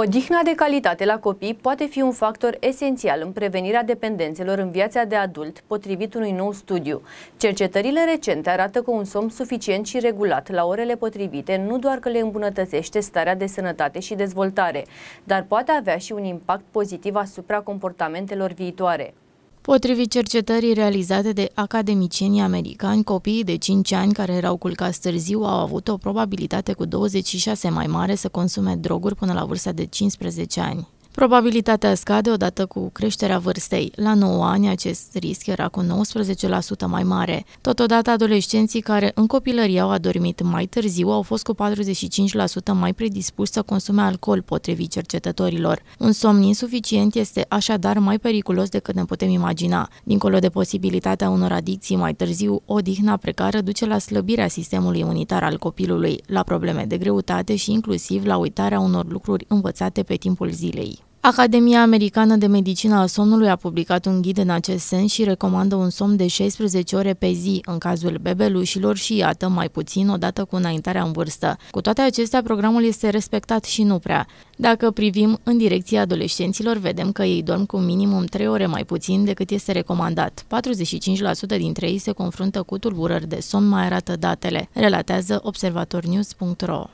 Odihna de calitate la copii poate fi un factor esențial în prevenirea dependențelor în viața de adult, potrivit unui nou studiu. Cercetările recente arată că un somn suficient și regulat la orele potrivite nu doar că le îmbunătățește starea de sănătate și dezvoltare, dar poate avea și un impact pozitiv asupra comportamentelor viitoare. Potrivit cercetării realizate de academicienii americani, copiii de 5 ani care erau culcați târziu au avut o probabilitate cu 26 mai mare să consume droguri până la vârsta de 15 ani. Probabilitatea scade odată cu creșterea vârstei. La 9 ani acest risc era cu 19% mai mare. Totodată adolescenții care în copilărie au adormit mai târziu au fost cu 45% mai predispuși să consume alcool, potrivit cercetătorilor. Un somn insuficient este așadar mai periculos decât ne putem imagina. Dincolo de posibilitatea unor adicții mai târziu, o odihna precară duce la slăbirea sistemului imunitar al copilului, la probleme de greutate și inclusiv la uitarea unor lucruri învățate pe timpul zilei. Academia Americană de Medicină a Somnului a publicat un ghid în acest sens și recomandă un somn de 16 ore pe zi în cazul bebelușilor și iată mai puțin odată cu înaintarea în vârstă. Cu toate acestea, programul este respectat și nu prea. Dacă privim în direcția adolescenților, vedem că ei dorm cu minimum 3 ore mai puțin decât este recomandat. 45% dintre ei se confruntă cu tulburări de somn, mai arată datele, relatează observatornews.ro.